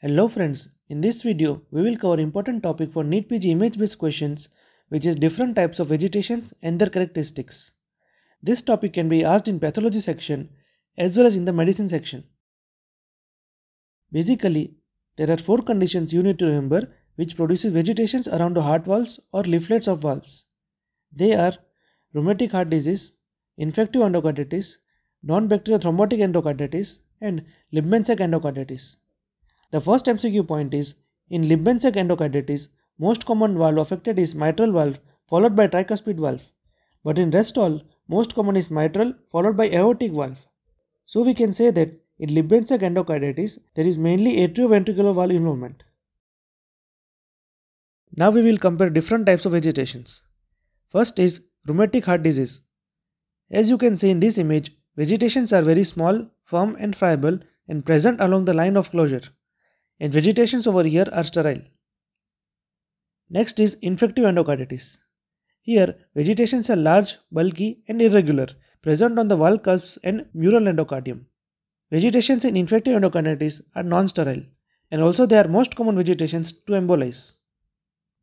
Hello friends, in this video we will cover important topic for NEET PG image based questions which is different types of vegetations and their characteristics. This topic can be asked in pathology section as well as in the medicine section. Basically, there are four conditions you need to remember which produces vegetations around the heart valves or leaflets of valves. They are rheumatic heart disease, infective endocarditis, non-bacterial thrombotic endocarditis and Libman-Sec endocarditis. The first MCQ point is, in Lipbensack endocarditis, most common valve affected is mitral valve followed by tricuspid valve. But in rest all, most common is mitral followed by aortic valve. So we can say that in Lipbensack endocarditis, there is mainly atrioventricular valve involvement. Now we will compare different types of vegetations. First is rheumatic heart disease. As you can see in this image, vegetations are very small, firm and friable and present along the line of closure and vegetations over here are sterile. Next is infective endocarditis. Here, vegetations are large, bulky and irregular, present on the wall cusps and mural endocardium. Vegetations in infective endocarditis are non-sterile and also they are most common vegetations to embolize.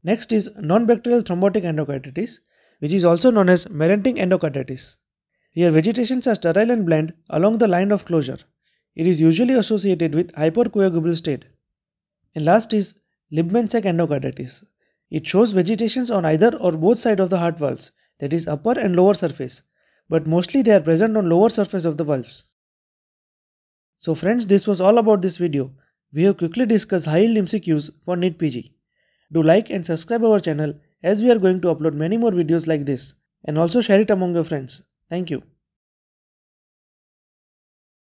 Next is non-bacterial thrombotic endocarditis which is also known as merenting endocarditis. Here vegetations are sterile and bland along the line of closure. It is usually associated with hypercoagulable state and last is Lipman-Zec endocarditis. It shows vegetations on either or both sides of the heart valves, that is upper and lower surface, but mostly they are present on lower surface of the valves. So friends, this was all about this video. We have quickly discussed high yield MCQs for NEET PG. Do like and subscribe our channel as we are going to upload many more videos like this and also share it among your friends. Thank you.